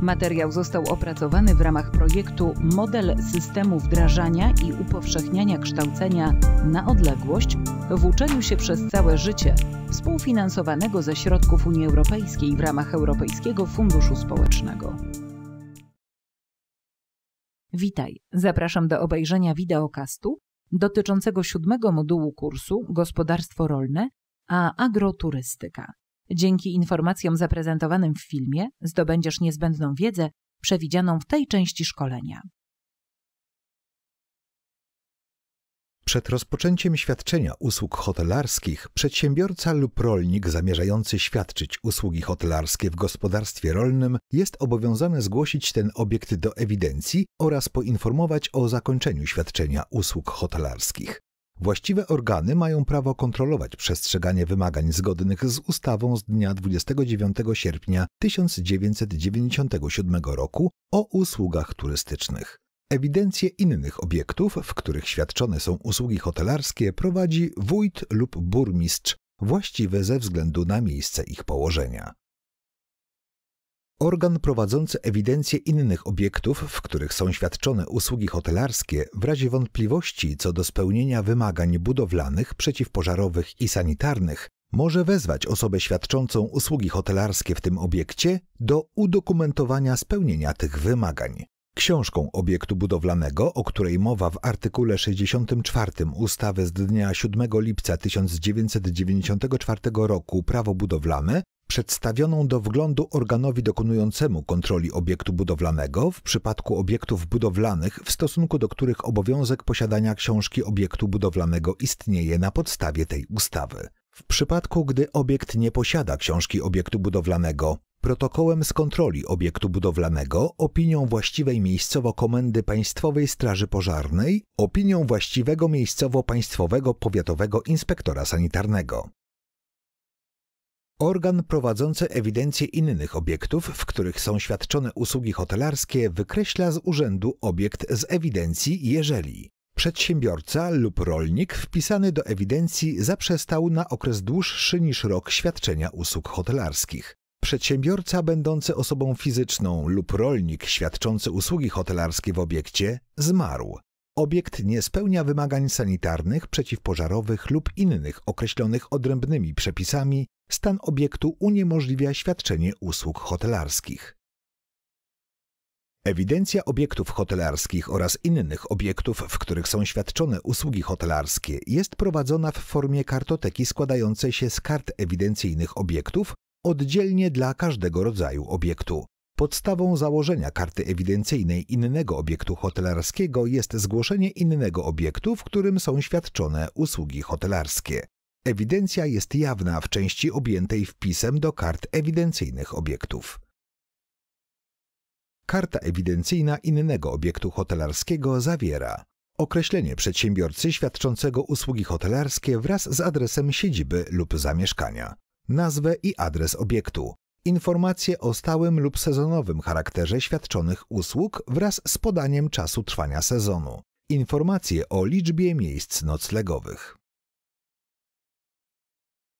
Materiał został opracowany w ramach projektu Model systemu wdrażania i upowszechniania kształcenia na odległość w uczeniu się przez całe życie, współfinansowanego ze środków Unii Europejskiej w ramach Europejskiego Funduszu Społecznego. Witaj, zapraszam do obejrzenia wideokastu dotyczącego siódmego modułu kursu Gospodarstwo rolne, a agroturystyka. Dzięki informacjom zaprezentowanym w filmie zdobędziesz niezbędną wiedzę przewidzianą w tej części szkolenia. Przed rozpoczęciem świadczenia usług hotelarskich przedsiębiorca lub rolnik zamierzający świadczyć usługi hotelarskie w gospodarstwie rolnym jest obowiązany zgłosić ten obiekt do ewidencji oraz poinformować o zakończeniu świadczenia usług hotelarskich. Właściwe organy mają prawo kontrolować przestrzeganie wymagań zgodnych z ustawą z dnia 29 sierpnia 1997 roku o usługach turystycznych. Ewidencję innych obiektów, w których świadczone są usługi hotelarskie, prowadzi wójt lub burmistrz właściwe ze względu na miejsce ich położenia. Organ prowadzący ewidencję innych obiektów, w których są świadczone usługi hotelarskie, w razie wątpliwości co do spełnienia wymagań budowlanych, przeciwpożarowych i sanitarnych, może wezwać osobę świadczącą usługi hotelarskie w tym obiekcie do udokumentowania spełnienia tych wymagań. Książką obiektu budowlanego, o której mowa w artykule 64 ustawy z dnia 7 lipca 1994 roku Prawo budowlane, przedstawioną do wglądu organowi dokonującemu kontroli obiektu budowlanego w przypadku obiektów budowlanych, w stosunku do których obowiązek posiadania książki obiektu budowlanego istnieje na podstawie tej ustawy. W przypadku, gdy obiekt nie posiada książki obiektu budowlanego, protokołem z kontroli obiektu budowlanego, opinią właściwej miejscowo Komendy Państwowej Straży Pożarnej, opinią właściwego miejscowo Państwowego Powiatowego Inspektora Sanitarnego. Organ prowadzący ewidencję innych obiektów, w których są świadczone usługi hotelarskie, wykreśla z urzędu obiekt z ewidencji, jeżeli przedsiębiorca lub rolnik wpisany do ewidencji zaprzestał na okres dłuższy niż rok świadczenia usług hotelarskich. Przedsiębiorca będący osobą fizyczną lub rolnik świadczący usługi hotelarskie w obiekcie zmarł. Obiekt nie spełnia wymagań sanitarnych, przeciwpożarowych lub innych określonych odrębnymi przepisami stan obiektu uniemożliwia świadczenie usług hotelarskich. Ewidencja obiektów hotelarskich oraz innych obiektów, w których są świadczone usługi hotelarskie, jest prowadzona w formie kartoteki składającej się z kart ewidencyjnych obiektów oddzielnie dla każdego rodzaju obiektu. Podstawą założenia karty ewidencyjnej innego obiektu hotelarskiego jest zgłoszenie innego obiektu, w którym są świadczone usługi hotelarskie. Ewidencja jest jawna w części objętej wpisem do kart ewidencyjnych obiektów. Karta ewidencyjna innego obiektu hotelarskiego zawiera określenie przedsiębiorcy świadczącego usługi hotelarskie wraz z adresem siedziby lub zamieszkania, nazwę i adres obiektu, informacje o stałym lub sezonowym charakterze świadczonych usług wraz z podaniem czasu trwania sezonu, informacje o liczbie miejsc noclegowych.